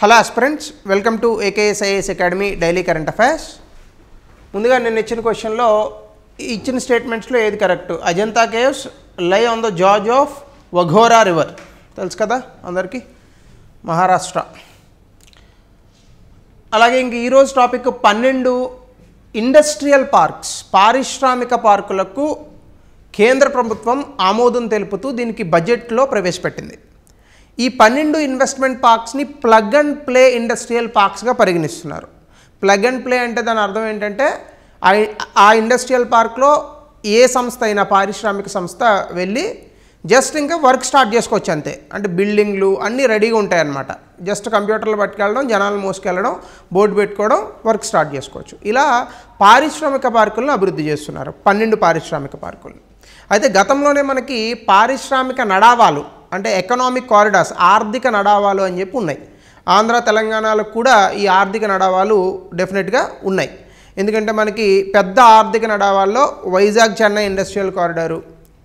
hello aspirants welcome to AKSIS academy daily current affairs ముందుగా నేను ఇచ్చిన క్వశ్చన్లో ఇచ్చిన స్టేట్మెంట్స్లో ఏది correct Ajanta caves lie on the gorge of Waghora river తెలుసు కదా అందరికీ మహారాష్ట్ర అలాగే ఇంక ఈరోజు టాపిక్ పన్నెండు ఇండస్ట్రియల్ పార్క్స్ పారిశ్రామిక పార్కులకు కేంద్ర ప్రభుత్వం ఆమోదం తెలుపుతూ దీనికి బడ్జెట్లో ప్రవేశపెట్టింది ఈ పన్నెండు ఇన్వెస్ట్మెంట్ పార్క్స్ని ప్లగ్ అండ్ ప్లే ఇండస్ట్రియల్ పార్క్స్గా పరిగణిస్తున్నారు ప్లగ్ అండ్ ప్లే అంటే దాని అర్థం ఏంటంటే ఆ ఇండస్ట్రియల్ పార్క్లో ఏ సంస్థ అయినా పారిశ్రామిక సంస్థ వెళ్ళి జస్ట్ ఇంకా వర్క్ స్టార్ట్ చేసుకోవచ్చు అంతే అంటే బిల్డింగ్లు అన్నీ రెడీగా ఉంటాయన్నమాట జస్ట్ కంప్యూటర్లు పట్టుకెళ్ళడం జనాలు మోసుకెళ్ళడం బోర్డు పెట్టుకోవడం వర్క్ స్టార్ట్ చేసుకోవచ్చు ఇలా పారిశ్రామిక పార్కులను అభివృద్ధి చేస్తున్నారు పన్నెండు పారిశ్రామిక పార్కులు అయితే గతంలోనే మనకి పారిశ్రామిక నడావాలు అంటే ఎకనామిక్ కారిడార్స్ ఆర్థిక నడావాలు అని చెప్పి ఉన్నాయి ఆంధ్ర తెలంగాణలకు కూడా ఈ ఆర్థిక నడావాలు డెఫినెట్గా ఉన్నాయి ఎందుకంటే మనకి పెద్ద ఆర్థిక నడావాల్లో Vizag Chennai industrial corridor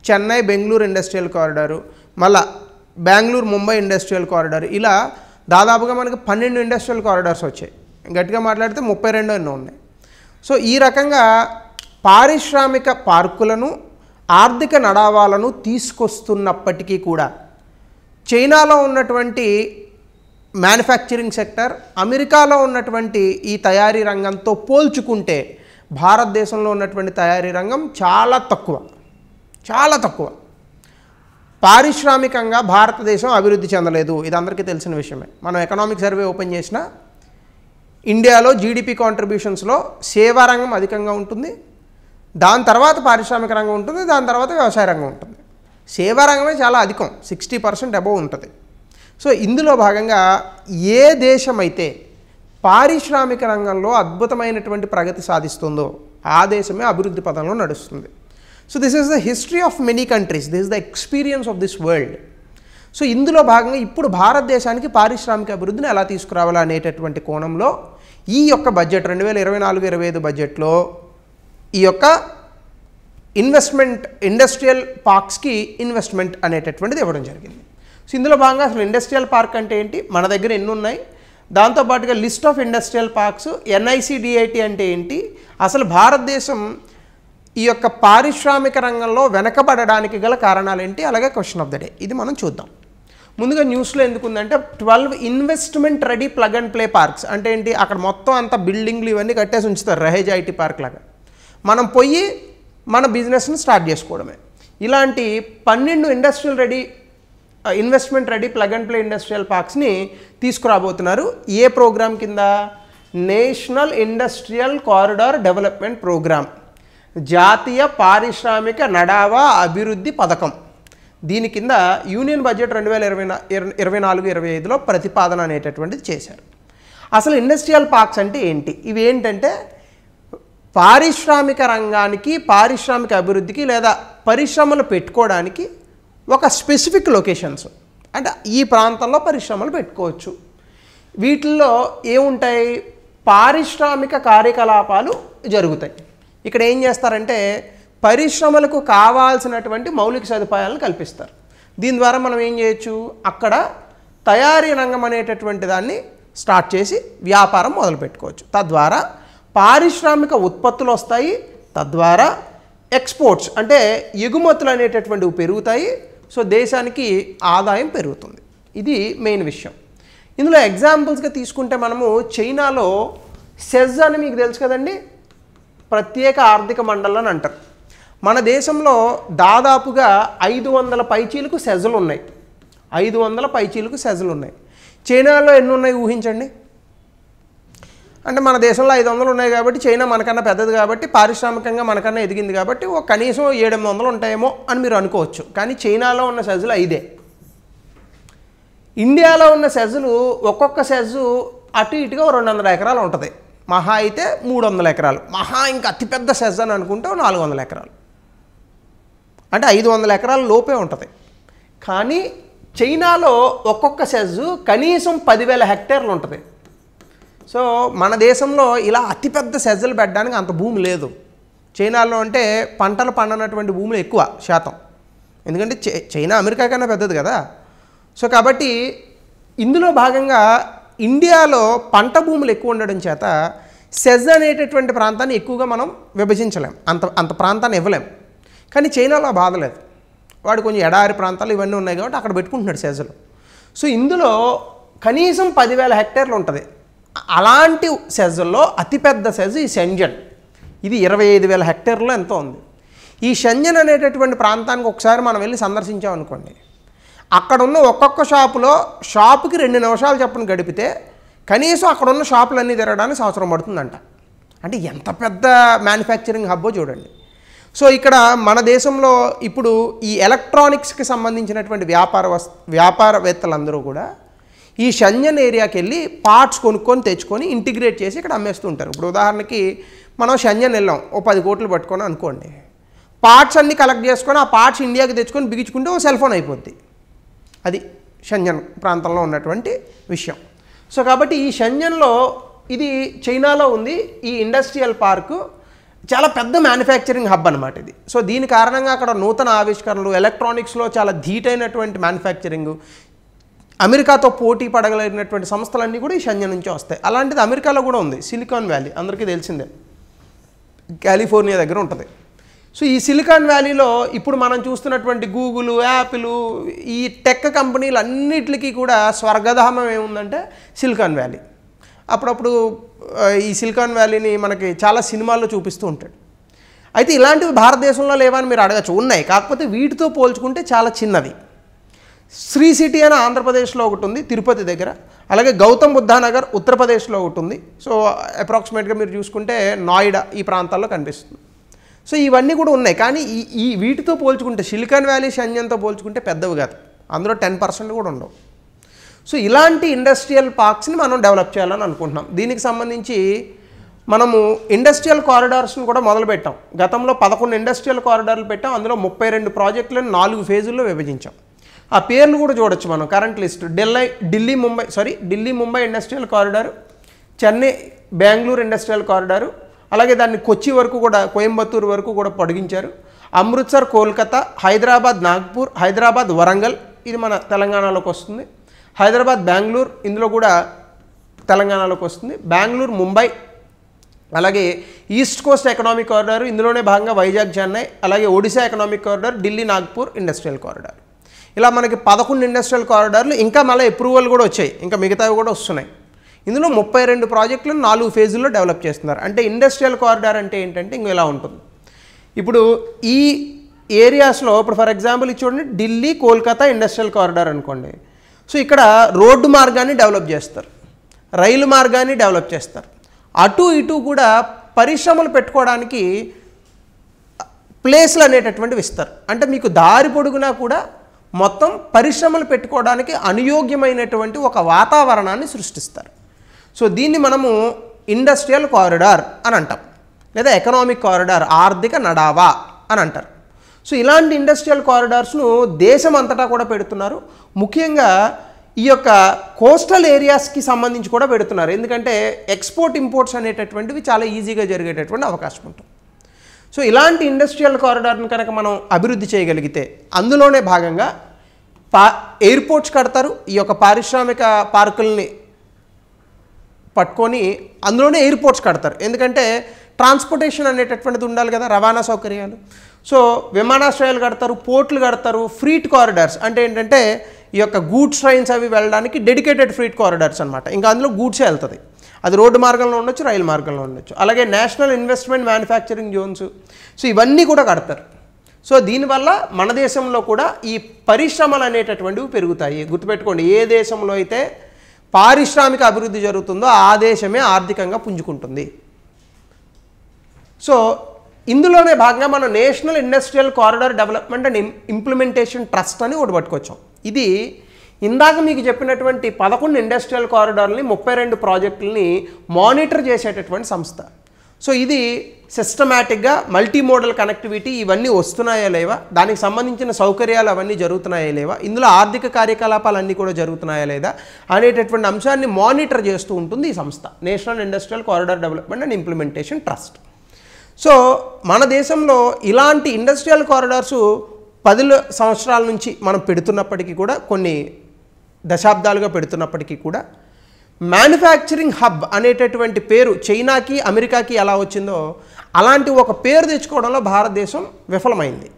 Chennai Bengaluru industrial corridor మళ్ళా బెంగళూరు ముంబై ఇండస్ట్రియల్ కారిడార్ ఇలా దాదాపుగా మనకి పన్నెండు ఇండస్ట్రియల్ కారిడార్స్ వచ్చాయి గట్టిగా మాట్లాడితే ముప్పై రెండు ఎన్నో ఉన్నాయి సో ఈ రకంగా పారిశ్రామిక పార్కులను ఆర్థిక నడావాలను తీసుకొస్తున్నప్పటికీ కూడా చైనాలో ఉన్నటువంటి మ్యానుఫ్యాక్చరింగ్ సెక్టర్ అమెరికాలో ఉన్నటువంటి ఈ తయారీ రంగంతో పోల్చుకుంటే భారతదేశంలో ఉన్నటువంటి తయారీ రంగం చాలా తక్కువ చాలా తక్కువ పారిశ్రామికంగా భారతదేశం అభివృద్ధి చెందలేదు ఇది అందరికీ తెలిసిన విషయమే మనం ఎకనామిక్ సర్వే ఓపెన్ చేసిన ఇండియాలో జీడిపి కాంట్రిబ్యూషన్స్లో సేవా రంగం అధికంగా ఉంటుంది దాని తర్వాత పారిశ్రామిక రంగం ఉంటుంది దాని తర్వాత వ్యవసాయ రంగం ఉంటుంది సేవారంగమే చాలా అధికం సిక్స్టీ పర్సెంట్ అబవ్ ఉంటుంది సో ఇందులో భాగంగా ఏ దేశమైతే పారిశ్రామిక రంగంలో అద్భుతమైనటువంటి ప్రగతి సాధిస్తుందో ఆ దేశమే అభివృద్ధి పదంలో నడుస్తుంది so this is the history of many countries this is the experience of this world so ఇందులో భాగంగా ఇప్పుడు భారతదేశానికి పారిశ్రామిక అభివృద్ధిని ఎలా తీసుకురావాలా అనేటటువంటి కోణంలో ఈ యొక్క బడ్జెట్ రెండు వేల ఇరవై నాలుగు ఇరవై ఐదు బడ్జెట్లో ఈ యొక్క ఇన్వెస్ట్మెంట్ ఇండస్ట్రియల్ పార్క్స్కి ఇన్వెస్ట్మెంట్ అనేటటువంటిది ఇవ్వడం జరిగింది సో ఇందులో భాగంగా అసలు ఇండస్ట్రియల్ పార్క్ అంటే ఏంటి మన దగ్గర ఎన్ని ఉన్నాయి దాంతోపాటుగా list of industrial parks NICDIT అంటే ఏంటి అసలు భారతదేశం ఈ యొక్క పారిశ్రామిక రంగంలో వెనకబడడానికి గల కారణాలు ఏంటి అలాగే క్వశ్చన్ ఆఫ్ ద డే ఇది మనం చూద్దాం ముందుగా న్యూస్లో ఎందుకుందంటే twelve investment ready plug and play parks అంటే ఏంటి అక్కడ మొత్తం అంత బిల్డింగ్లు ఇవన్నీ కట్టేసి ఉంచుతారు రహేజ్ ఐటీ పార్క్ లాగా మనం పోయి మన బిజినెస్ను స్టార్ట్ చేసుకోవడమే ఇలాంటి పన్నెండు industrial ready investment ready plug and play industrial పార్క్స్ని తీసుకురాబోతున్నారు ఏ ప్రోగ్రాం కింద national industrial corridor development program జాతీయ పారిశ్రామిక నడావా అభివృద్ధి పథకం దీని కింద యూనియన్ బడ్జెట్ రెండు వేల ఇరవై ఇరవై నాలుగు ఇరవై ఐదులో ప్రతిపాదన అనేటటువంటిది చేశారు అసలు ఇండస్ట్రియల్ పార్క్స్ అంటే ఏంటి ఇవి ఏంటంటే పారిశ్రామిక రంగానికి పారిశ్రామిక అభివృద్ధికి లేదా పరిశ్రమలు పెట్టుకోవడానికి ఒక స్పెసిఫిక్ లొకేషన్స్ అంటే ఈ ప్రాంతంలో పరిశ్రమలు పెట్టుకోవచ్చు వీటిల్లో ఏముంటాయి పారిశ్రామిక కార్యకలాపాలు జరుగుతాయి ఇక్కడ ఏం చేస్తారంటే పరిశ్రమలకు కావాల్సినటువంటి మౌలిక సదుపాయాలను కల్పిస్తారు దీని ద్వారా మనం ఏం చేయొచ్చు అక్కడ తయారీ రంగం అనేటటువంటి దాన్ని స్టార్ట్ చేసి వ్యాపారం మొదలుపెట్టుకోవచ్చు తద్వారా పారిశ్రామిక ఉత్పత్తులు వస్తాయి తద్వారా ఎక్స్పోర్ట్స్ అంటే ఎగుమతులు అనేటటువంటివి పెరుగుతాయి సో దేశానికి ఆదాయం పెరుగుతుంది ఇది మెయిన్ విషయం ఇందులో ఎగ్జాంపుల్స్గా తీసుకుంటే మనము చైనాలో సెజ్ అని మీకు తెలుసు కదండి ప్రత్యేక ఆర్థిక మండలం అంటారు మన దేశంలో దాదాపుగా ఐదు వందల పైచీలకు సెజలు ఉన్నాయి ఐదు వందల పైచీలకు సెజలు ఉన్నాయి చైనాలో ఎన్ని ఉన్నాయి ఊహించండి అంటే మన దేశంలో ఐదు వందలు ఉన్నాయి కాబట్టి చైనా మనకన్నా పెద్దది కాబట్టి పారిశ్రామికంగా మనకన్నా ఎదిగింది కాబట్టి ఒక కనీసం ఏడెనిమిది వందలు ఉంటాయేమో అని మీరు అనుకోవచ్చు కానీ చైనాలో ఉన్న సెజులు ఐదే ఇండియాలో ఉన్న సెజులు ఒక్కొక్క సెజ్జు అటు ఇటుగా రెండు వందల ఎకరాలు ఉంటుంది మహా అయితే మూడు వందల ఎకరాలు మహా ఇంకా అతిపెద్ద సెజ్ అని అనుకుంటే నాలుగు వందల ఎకరాలు అంటే ఐదు వందల ఎకరాల లోపే ఉంటుంది కానీ చైనాలో ఒక్కొక్క సెజ్జు కనీసం పదివేల హెక్టేర్లు ఉంటుంది సో మన దేశంలో ఇలా అతిపెద్ద సెజ్జలు పెట్టడానికి అంత భూమి లేదు చైనాలో అంటే పంటలు పండనటువంటి భూములు ఎక్కువ శాతం ఎందుకంటే చైనా అమెరికా కన్నా పెద్దది కదా సో కాబట్టి ఇందులో భాగంగా ఇండియాలో పంట భూములు ఎక్కువ ఉండడం చేత సెజ్ అనేటటువంటి ప్రాంతాన్ని ఎక్కువగా మనం విభజించలేం అంత అంత ప్రాంతాన్ని ఇవ్వలేం కానీ చైనాలో బాధలేదు వాడు కొంచెం ఎడారి ప్రాంతాలు ఇవన్నీ ఉన్నాయి కాబట్టి అక్కడ పెట్టుకుంటున్నాడు సెజ్లు సో ఇందులో కనీసం పదివేల హెక్టేర్లు ఉంటుంది అలాంటి సైజుల్లో అతిపెద్ద సైజు ఈ షంజన్ ఇది ఇరవై ఐదు వేల హెక్టేర్లో ఎంతో ఉంది ఈ షంజన్ అనేటటువంటి ప్రాంతానికి ఒకసారి మనం వెళ్ళి సందర్శించామనుకోండి అక్కడ ఉన్న ఒక్కొక్క షాపులో షాపుకి రెండు నిమిషాలు చెప్పని గడిపితే కనీసం అక్కడ ఉన్న షాపులన్నీ తిరగడానికి సంవత్సరం పడుతుందంట అంటే ఎంత పెద్ద మ్యానుఫ్యాక్చరింగ్ హబ్బో చూడండి సో ఇక్కడ మన దేశంలో ఇప్పుడు ఈ ఎలక్ట్రానిక్స్కి సంబంధించినటువంటి వ్యాపార వ్యాపారవేత్తలందరూ కూడా ఈ షంజన్ ఏరియాకి వెళ్ళి పార్ట్స్ కొనుక్కొని తెచ్చుకొని ఇంటిగ్రేట్ చేసి ఇక్కడ అమ్మేస్తుంటారు ఇప్పుడు ఉదాహరణకి మనం షంజన్ వెళ్ళాం ఓ పది కోట్లు పట్టుకొని అనుకోండి పార్ట్స్ అన్నీ కలెక్ట్ చేసుకొని ఆ పార్ట్స్ ఇండియాకి తెచ్చుకొని బిగించుకుంటే ఓ సెల్ ఫోన్ అయిపోద్ది అది షంజన్ ప్రాంతంలో ఉన్నటువంటి విషయం సో కాబట్టి ఈ షంజన్లో ఇది చైనాలో ఉంది ఈ ఇండస్ట్రియల్ పార్కు చాలా పెద్ద మ్యానుఫ్యాక్చరింగ్ హబ్ అనమాట ఇది సో దీని కారణంగా అక్కడ నూతన ఆవిష్కరణలు ఎలక్ట్రానిక్స్లో చాలా ధీటైనటువంటి మ్యానుఫ్యాక్చరింగ్ అమెరికాతో పోటీ పడగలిగినటువంటి సంస్థలన్నీ కూడా ఈ షంజన్ నుంచే వస్తాయి అలాంటిది అమెరికాలో కూడా ఉంది సిలికాన్ వ్యాలీ అందరికీ తెలిసిందే కాలిఫోర్నియా దగ్గర ఉంటుంది సో ఈ సిలికాన్ వ్యాలీలో ఇప్పుడు మనం చూస్తున్నటువంటి గూగుల్ యాపిల్ ఈ టెక్ కంపెనీలు అన్నిటికీ కూడా స్వర్గధామం ఏముందంటే సిలికాన్ వ్యాలీ అప్పుడప్పుడు ఈ సిలికాన్ వ్యాలీని మనకి చాలా సినిమాల్లో చూపిస్తూ ఉంటాడు అయితే ఇలాంటివి భారతదేశంలో లేవని మీరు అడగచ్చు ఉన్నాయి కాకపోతే వీటితో పోల్చుకుంటే చాలా చిన్నది శ్రీ సిటీ అని ఆంధ్రప్రదేశ్లో ఒకటి ఉంది తిరుపతి దగ్గర అలాగే గౌతమ్ బుద్ధ నగర్ ఉత్తరప్రదేశ్లో ఒకటి ఉంది సో అప్రాక్సిమేట్గా మీరు చూసుకుంటే నాయిడా ఈ ప్రాంతాల్లో కనిపిస్తుంది సో ఇవన్నీ కూడా ఉన్నాయి కానీ ఈ ఈ వీటితో పోల్చుకుంటే సిలికాన్ వ్యాలీ శన్యంతో పోల్చుకుంటే పెద్దవి కాదు అందులో టెన్ పర్సెంట్ కూడా ఉండవు సో ఇలాంటి ఇండస్ట్రియల్ పార్క్స్ని మనం డెవలప్ చేయాలని అనుకుంటున్నాం దీనికి సంబంధించి మనము ఇండస్ట్రియల్ కారిడార్స్ని కూడా మొదలుపెట్టాం గతంలో పదకొండు ఇండస్ట్రియల్ కారిడార్లు పెట్టాం అందులో ముప్పై రెండు ప్రాజెక్టులను నాలుగు ఫేజుల్లో విభజించాం ఆ పేర్లు కూడా చూడొచ్చు మనం current list Delhi Delhi Mumbai sorry Delhi Mumbai industrial corridor Chennai Bengaluru industrial corridor అలాగే దాన్ని కొచ్చి వరకు కూడా కోయంబత్తూరు వరకు కూడా పొడిగించారు అమృత్సర్ కోల్కతా హైదరాబాద్ నాగ్పూర్ హైదరాబాద్ వరంగల్ ఇది మన తెలంగాణలోకి వస్తుంది హైదరాబాద్ బెంగళూరు ఇందులో కూడా తెలంగాణలోకి వస్తుంది బెంగళూరు ముంబై అలాగే ఈస్ట్ కోస్ట్ ఎకనామిక్ కారిడార్ ఇందులోనే భాగంగా వైజాగ్ చెన్నై అలాగే Odisha economic corridor Delhi Nagpur industrial corridor ఇలా మనకి పదకొండు ఇండస్ట్రియల్ కారిడార్లు ఇంకా మళ్ళీ అప్రూవల్ కూడా వచ్చాయి ఇంకా మిగతావి కూడా వస్తున్నాయి ఇందులో ముప్పై రెండు ప్రాజెక్టులను నాలుగు ఫేజుల్లో డెవలప్ చేస్తున్నారు అంటే ఇండస్ట్రియల్ కారిడార్ అంటే ఏంటంటే ఇంక ఇలా ఉంటుంది ఇప్పుడు ఈ ఏరియాస్లో ఇప్పుడు ఫర్ ఎగ్జాంపుల్ ఇది చూడండి ఢిల్లీ కోల్కతా ఇండస్ట్రియల్ కారిడార్ అనుకోండి సో ఇక్కడ రోడ్డు మార్గాన్ని డెవలప్ చేస్తారు రైలు మార్గాన్ని డెవలప్ చేస్తారు అటు ఇటు కూడా పరిశ్రమలు పెట్టుకోవడానికి ప్లేస్లు అనేటటువంటివి ఇస్తారు అంటే మీకు దారి పొడుగునా కూడా మొత్తం పరిశ్రమలు పెట్టుకోవడానికి అనుయోగ్యమైనటువంటి ఒక వాతావరణాన్ని సృష్టిస్తారు సో దీన్ని మనము ఇండస్ట్రియల్ కారిడార్ అని అంటాం లేదా ఎకనామిక్ కారిడార్ ఆర్థిక నడావా అని అంటారు సో ఇలాంటి ఇండస్ట్రియల్ కారిడార్స్ను దేశం అంతటా కూడా పెడుతున్నారు ముఖ్యంగా ఈ యొక్క కోస్టల్ ఏరియాస్కి సంబంధించి కూడా పెడుతున్నారు ఎందుకంటే ఎక్స్పోర్ట్ ఇంపోర్ట్స్ అనేటటువంటివి చాలా ఈజీగా జరిగేటటువంటి అవకాశం ఉంటుంది సో ఇలాంటి ఇండస్ట్రియల్ కారిడార్ని కనుక మనం అభివృద్ధి చేయగలిగితే అందులోనే భాగంగా పా ఎయిర్పోర్ట్స్ కడతారు ఈ యొక్క పారిశ్రామిక పార్కుల్ని పట్టుకొని అందులోనే ఎయిర్పోర్ట్స్ కడతారు ఎందుకంటే ట్రాన్స్పోర్టేషన్ అనేటటువంటిది ఉండాలి కదా రవాణా సౌకర్యాలు సో విమానాశ్రయాలు కడతారు పోర్ట్లు కడతారు ఫ్రీట్ కారిడార్స్ అంటే ఏంటంటే ఈ యొక్క గూడ్స్ ట్రైన్స్ అవి వెళ్ళడానికి డెడికేటెడ్ ఫ్రీట్ కారిడార్స్ అనమాట ఇంకా అందులో గూడ్సే వెళ్తుంది అది రోడ్డు మార్గంలో ఉండొచ్చు రైలు మార్గంలో ఉండొచ్చు అలాగే national investment manufacturing zones so ఇవన్నీ కూడా కడతారు సో దీనివల్ల మన దేశంలో కూడా ఈ పరిశ్రమలు అనేటటువంటివి పెరుగుతాయి గుర్తుపెట్టుకోండి ఏ దేశంలో అయితే పారిశ్రామిక అభివృద్ధి జరుగుతుందో ఆ దేశమే ఆర్థికంగా పుంజుకుంటుంది సో ఇందులోనే భాగంగా మనం national industrial corridor development and implementation trust అని ఒకటి పట్టుకొచ్చాం ఇది ఇందాక మీకు చెప్పినటువంటి పదకొండు ఇండస్ట్రియల్ కారిడార్ని ముప్పై రెండు ప్రాజెక్టులని మానిటర్ చేసేటటువంటి సంస్థ సో ఇది సిస్టమేటిక్గా మల్టీ మోడల్ కనెక్టివిటీ ఇవన్నీ వస్తున్నాయా లేవా దానికి సంబంధించిన సౌకర్యాలు అవన్నీ జరుగుతున్నాయా లేవా ఇందులో ఆర్థిక కార్యకలాపాలు అన్నీ కూడా జరుగుతున్నాయా లేదా అనేటటువంటి అంశాన్ని మానిటర్ చేస్తూ ఉంటుంది ఈ సంస్థ national industrial corridor development and implementation trust so మన దేశంలో ఇలాంటి ఇండస్ట్రియల్ కారిడార్సు పదిలో సంవత్సరాల నుంచి మనం పెడుతున్నప్పటికీ కూడా కొన్ని దశాబ్దాలుగా పెడుతున్నప్పటికీ కూడా మ్యానుఫ్యాక్చరింగ్ హబ్ అనేటటువంటి పేరు చైనాకి అమెరికాకి ఎలా వచ్చిందో అలాంటి ఒక పేరు తెచ్చుకోవడంలో భారతదేశం విఫలమైంది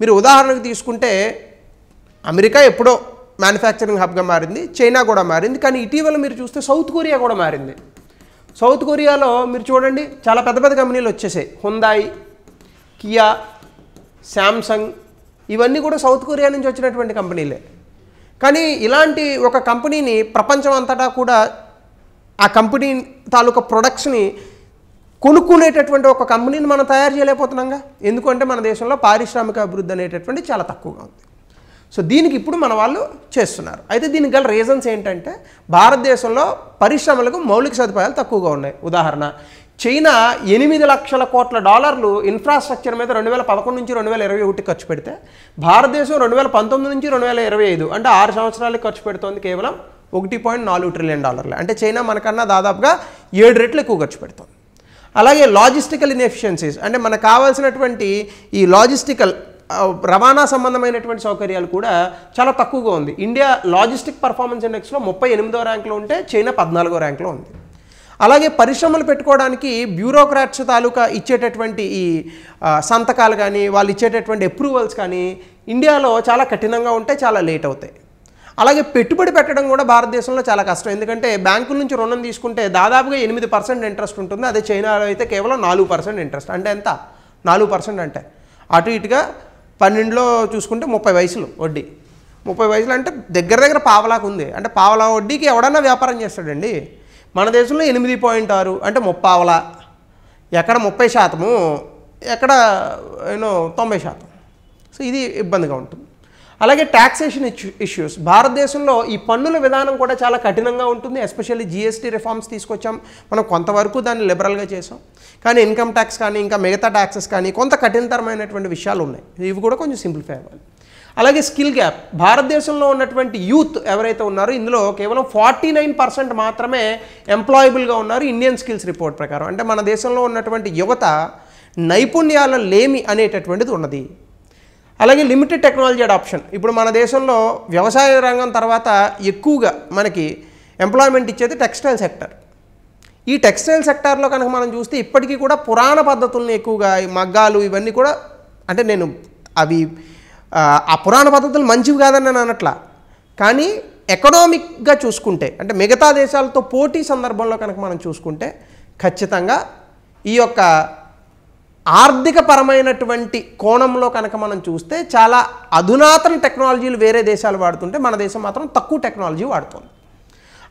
మీరు ఉదాహరణకు తీసుకుంటే అమెరికా ఎప్పుడో మ్యానుఫ్యాక్చరింగ్ హబ్గా మారింది చైనా కూడా మారింది కానీ ఇటీవల మీరు చూస్తే సౌత్ కొరియా కూడా మారింది సౌత్ కొరియాలో మీరు చూడండి చాలా పెద్ద పెద్ద కంపెనీలు వచ్చేసాయి హుందాయ్ కియా శాంసంగ్ ఇవన్నీ కూడా సౌత్ కొరియా నుంచి వచ్చినటువంటి కంపెనీలే కానీ ఇలాంటి ఒక కంపెనీని ప్రపంచం అంతటా కూడా ఆ కంపెనీ తాలూకా ప్రొడక్ట్స్ని కొనుక్కునేటటువంటి ఒక కంపెనీని మనం తయారు చేయలేకపోతున్నాంగా ఎందుకంటే మన దేశంలో పారిశ్రామిక అభివృద్ధి అనేటటువంటి చాలా తక్కువగా ఉంది సో దీనికి ఇప్పుడు మన వాళ్ళు చేస్తున్నారు అయితే దీనికి గల రీజన్స్ ఏంటంటే భారతదేశంలో పరిశ్రమలకు మౌలిక సదుపాయాలు తక్కువగా ఉన్నాయి ఉదాహరణ చైనా ఎనిమిది లక్షల కోట్ల డాలర్లు ఇన్ఫ్రాస్ట్రక్చర్ మీద రెండు వేల పదకొండు నుంచి రెండు వేల ఇరవై ఒకటి ఖర్చు పెడితే భారతదేశం రెండు వేల పంతొమ్మిది నుంచి రెండు వేల ఇరవై ఐదు అంటే ఆరు సంవత్సరాలకి ఖర్చు పెడుతోంది కేవలం ఒకటి పాయింట్ నాలుగు ట్రిలియన్ డాలర్లు అంటే చైనా మనకన్నా దాదాపుగా ఏడు రెట్లు ఎక్కువ ఖర్చు పెడుతుంది అలాగే లాజిస్టికల్ ఇన్ఎఫిషియన్సీస్ అంటే మనకు కావాల్సినటువంటి ఈ లాజిస్టికల్ రవాణా సంబంధమైనటువంటి సౌకర్యాలు కూడా చాలా తక్కువగా ఉంది ఇండియా లాజిస్టిక్ పర్ఫార్మెన్స్ ఇండెక్స్లో ముప్పై ఎనిమిదో ర్యాంక్లో ఉంటే చైనా పద్నాలుగో ర్యాంక్లో ఉంది అలాగే పరిశ్రమలు పెట్టుకోవడానికి బ్యూరోక్రాట్స్ తాలూకా ఇచ్చేటటువంటి ఈ సంతకాలు కానీ వాళ్ళు ఇచ్చేటటువంటి అప్రూవల్స్ కానీ ఇండియాలో చాలా కఠినంగా ఉంటాయి చాలా లేట్ అవుతాయి అలాగే పెట్టుబడి పెట్టడం కూడా భారతదేశంలో చాలా కష్టం ఎందుకంటే బ్యాంకుల నుంచి రుణం తీసుకుంటే దాదాపుగా ఎనిమిది పర్సెంట్ ఇంట్రెస్ట్ ఉంటుంది అదే చైనాలో అయితే కేవలం నాలుగు పర్సెంట్ ఇంట్రెస్ట్ అంటే ఎంత నాలుగు పర్సెంట్ అంటే అటు ఇటుగా పన్నెండులో చూసుకుంటే ముప్పై వయసులు వడ్డీ ముప్పై వయసులు అంటే దగ్గర దగ్గర పావలాకు ఉంది అంటే పావలా వడ్డీకి ఎవడన్నా వ్యాపారం చేస్తాడండి మన దేశంలో ఎనిమిది పాయింట్ ఆరు అంటే ముప్పావల ఎక్కడ ముప్పై శాతము ఎక్కడ యూనో తొంభై శాతం సో ఇది ఇబ్బందిగా ఉంటుంది అలాగే ట్యాక్సేషన్ ఇష్యూస్ భారతదేశంలో ఈ పన్నుల విధానం కూడా చాలా కఠినంగా ఉంటుంది ఎస్పెషల్లీ జీఎస్టీ రిఫార్మ్స్ తీసుకొచ్చాం మనం కొంతవరకు దాన్ని లిబరల్గా చేసాం కానీ ఇన్కమ్ ట్యాక్స్ కానీ ఇంకా మిగతా ట్యాక్సెస్ కానీ కొంత కఠినతరమైనటువంటి విషయాలు ఉన్నాయి ఇవి కూడా కొంచెం సింప్లిఫై అవ్వాలి అలాగే స్కిల్ గ్యాప్ భారతదేశంలో ఉన్నటువంటి యూత్ ఎవరైతే ఉన్నారో ఇందులో కేవలం ఫార్టీ నైన్ పర్సెంట్ మాత్రమే ఎంప్లాయబుల్గా ఉన్నారు ఇండియన్ స్కిల్స్ రిపోర్ట్ ప్రకారం అంటే మన దేశంలో ఉన్నటువంటి యువత నైపుణ్యాల లేమి అనేటటువంటిది ఉన్నది అలాగే లిమిటెడ్ టెక్నాలజీ అడాప్షన్ ఇప్పుడు మన దేశంలో వ్యవసాయ రంగం తర్వాత ఎక్కువగా మనకి ఎంప్లాయ్మెంట్ ఇచ్చేది టెక్స్టైల్ సెక్టర్ ఈ టెక్స్టైల్ సెక్టార్లో కనుక మనం చూస్తే ఇప్పటికీ కూడా పురాణ పద్ధతులను ఎక్కువగా మగ్గాలు ఇవన్నీ కూడా అంటే నేను అవి ఆ పురాణ పద్ధతులు మంచివి కాదని నేను అనట్లా కానీ ఎకనామిక్గా చూసుకుంటే అంటే మిగతా దేశాలతో పోటీ సందర్భంలో కనుక మనం చూసుకుంటే ఖచ్చితంగా ఈ యొక్క ఆర్థిక పరమైనటువంటి కోణంలో కనుక మనం చూస్తే చాలా అధునాతన టెక్నాలజీలు వేరే దేశాలు వాడుతుంటే మన దేశం మాత్రం తక్కువ టెక్నాలజీ వాడుతుంది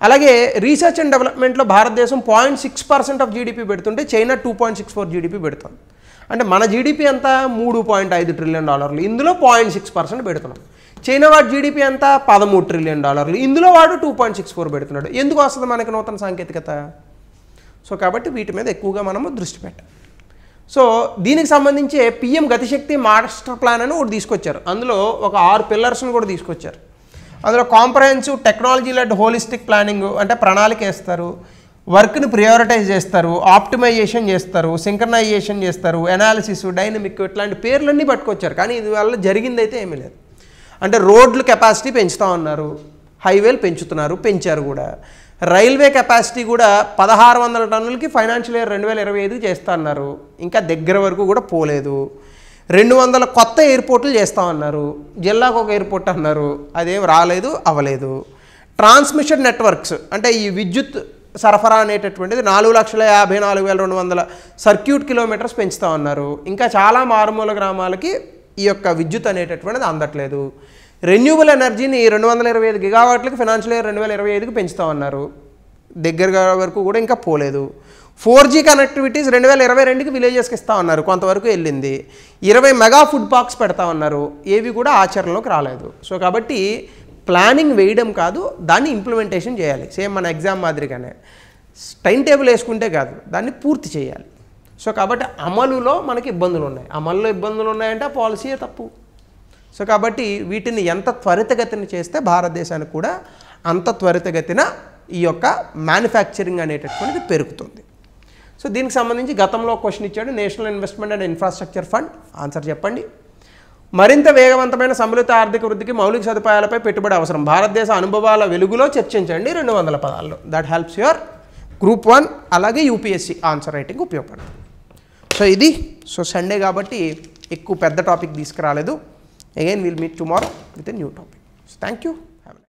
అలాగే రీసెర్చ్ అండ్ డెవలప్మెంట్లో భారతదేశం point six percent of GDP పెడుతుంటే China two point six four GDP పెడుతుంది అంటే మన జీడిపి ఎంత మూడు పాయింట్ ఐదు ట్రిలియన్ డాలర్లు ఇందులో పాయింట్ సిక్స్ పర్సెంట్ పెడుతున్నాం చైనా వాడి జీడిపి ఎంత పదమూడు ట్రిలియన్ డాలర్లు ఇందులో వాడు టూ పాయింట్ సిక్స్ ఫోర్ పెడుతున్నాడు ఎందుకు వస్తుంది మనకి నూతన సాంకేతికత సో కాబట్టి వీటి మీద ఎక్కువగా మనము దృష్టి పెట్టాలి సో దీనికి సంబంధించి పిఎం గతిశక్తి మాస్టర్ ప్లాన్ అని ఒకటి తీసుకొచ్చారు అందులో ఒక ఆరు పిల్లర్స్ని కూడా తీసుకొచ్చారు అందులో comprehensive technology led holistic planning అంటే ప్రణాళిక వేస్తారు వర్క్ని ప్రియారిటైజ్ చేస్తారు ఆప్టిమైజేషన్ చేస్తారు సింక్రనైజేషన్ చేస్తారు ఎనాలిసిస్ డైనమిక్ ఇట్లాంటి పేర్లన్నీ పట్టుకొచ్చారు కానీ ఇది వల్ల జరిగిందైతే ఏమీ లేదు అంటే రోడ్లు కెపాసిటీ పెంచుతూ ఉన్నారు హైవేలు పెంచుతున్నారు పెంచారు కూడా రైల్వే కెపాసిటీ కూడా పదహారు వందల టన్నులకి ఫైనాన్షియల్ ఇయర్ రెండు వేల ఇరవై ఐదు చేస్తా ఉన్నారు ఇంకా దగ్గర వరకు కూడా పోలేదు రెండు వందల కొత్త ఎయిర్పోర్ట్లు చేస్తా ఉన్నారు జిల్లాకు ఒక ఎయిర్పోర్ట్ అన్నారు అదేం రాలేదు అవ్వలేదు ట్రాన్స్మిషన్ నెట్వర్క్స్ అంటే ఈ విద్యుత్ సరఫరా అనేటటువంటిది నాలుగు లక్షల యాభై నాలుగు వేల రెండు వందల సర్క్యూట్ కిలోమీటర్స్ పెంచుతా ఉన్నారు ఇంకా చాలా మారుమూల గ్రామాలకి ఈ యొక్క విద్యుత్ అనేటటువంటిది అందట్లేదు రెన్యూబుల్ ఎనర్జీని రెండు వందల ఇరవై ఐదు గిగావాట్లకి ఫినాన్షియల్ ఇయర్ రెండు వేల ఇరవై ఐదుకి పెంచుతా ఉన్నారు దగ్గరగా వరకు కూడా ఇంకా పోలేదు ఫోర్ జీ కనెక్టివిటీస్ రెండు వేల ఇరవై రెండుకి విలేజెస్కి ఇస్తా ఉన్నారు కొంతవరకు వెళ్ళింది ఇరవై మెగా ఫుడ్ పాక్స్ పెడతా ఉన్నారు ఏవి కూడా ఆచరణలోకి రాలేదు సో కాబట్టి ప్లానింగ్ వేయడం కాదు దాన్ని ఇంప్లిమెంటేషన్ చేయాలి సేమ్ మన ఎగ్జామ్ మాదిరిగానే టైం టేబుల్ వేసుకుంటే కాదు దాన్ని పూర్తి చేయాలి సో కాబట్టి అమలులో మనకి ఇబ్బందులు ఉన్నాయి అమలులో ఇబ్బందులు ఉన్నాయంటే ఆ పాలసీయే తప్పు సో కాబట్టి వీటిని ఎంత త్వరితగతిన చేస్తే భారతదేశానికి కూడా అంత త్వరితగతిన ఈ యొక్క మ్యానుఫ్యాక్చరింగ్ అనేటటువంటిది పెరుగుతుంది సో దీనికి సంబంధించి గతంలో క్వశ్చన్ ఇచ్చాడు national investment and infrastructure fund answer చెప్పండి మరింత వేగవంతమైన సమ్మిళిత ఆర్థిక వృద్ధికి మౌలిక సదుపాయాలపై పెట్టుబడి అవసరం భారతదేశ అనుభవాల వెలుగులో చర్చించండి రెండు వందల పదాల్లో that helps your group one అలాగే యూపీఎస్సీ ఆన్సర్ రైటింగ్ ఉపయోగపడుతుంది సో ఇది సో సండే కాబట్టి ఎక్కువ పెద్ద టాపిక్ తీసుకురాలేదు again will meet tomorrow with new topic so thank you